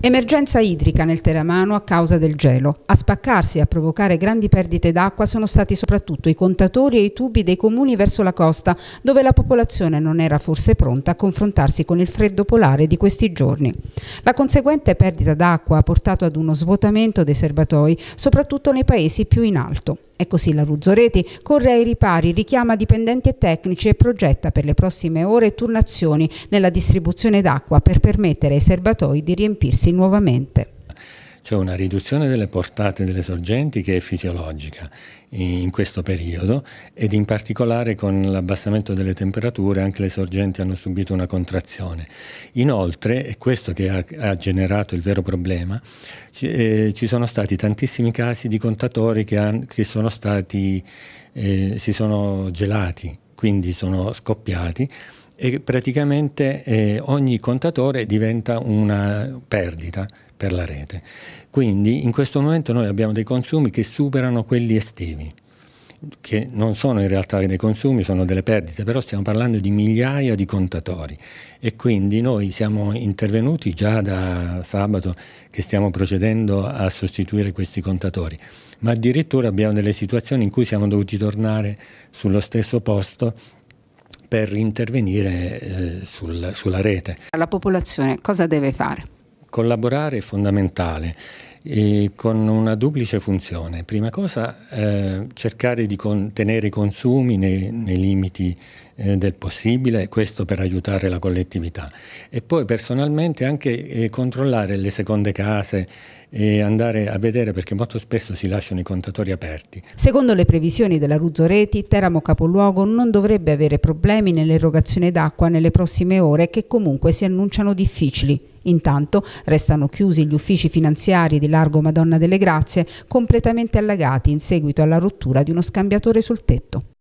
Emergenza idrica nel Teramano a causa del gelo. A spaccarsi e a provocare grandi perdite d'acqua sono stati soprattutto i contatori e i tubi dei comuni verso la costa, dove la popolazione non era forse pronta a confrontarsi con il freddo polare di questi giorni. La conseguente perdita d'acqua ha portato ad uno svuotamento dei serbatoi, soprattutto nei paesi più in alto. È così la Ruzzo Ruzzoreti corre ai ripari, richiama dipendenti e tecnici e progetta per le prossime ore turnazioni nella distribuzione d'acqua per permettere ai serbatoi di riempirsi nuovamente cioè una riduzione delle portate delle sorgenti che è fisiologica in questo periodo ed in particolare con l'abbassamento delle temperature anche le sorgenti hanno subito una contrazione. Inoltre, è questo che ha, ha generato il vero problema, ci, eh, ci, sono stati tantissimi casi di contatori che, han, che sono stati, eh, si sono gelati, quindi sono scoppiati e praticamente eh, ogni contatore diventa una perdita per la rete. Quindi in questo momento noi abbiamo dei consumi che superano quelli estivi, che non sono in realtà dei consumi, sono delle perdite, però stiamo parlando di migliaia di contatori e quindi noi siamo intervenuti già da sabato che stiamo procedendo a sostituire questi contatori, ma addirittura abbiamo delle situazioni in cui siamo dovuti tornare sullo stesso posto per intervenire eh, sul, sulla rete. La popolazione cosa deve fare? Collaborare è fondamentale con una duplice funzione. Prima cosa eh, cercare di contenere i consumi nei, nei limiti eh, del possibile, questo per aiutare la collettività. E poi personalmente anche eh, controllare le seconde case e andare a vedere perché molto spesso si lasciano i contatori aperti. Secondo le previsioni della Ruzzo Reti, Teramo Capoluogo non dovrebbe avere problemi nell'erogazione d'acqua nelle prossime ore che comunque si annunciano difficili. Intanto restano chiusi gli uffici finanziari di Largo Madonna delle Grazie, completamente allagati in seguito alla rottura di uno scambiatore sul tetto.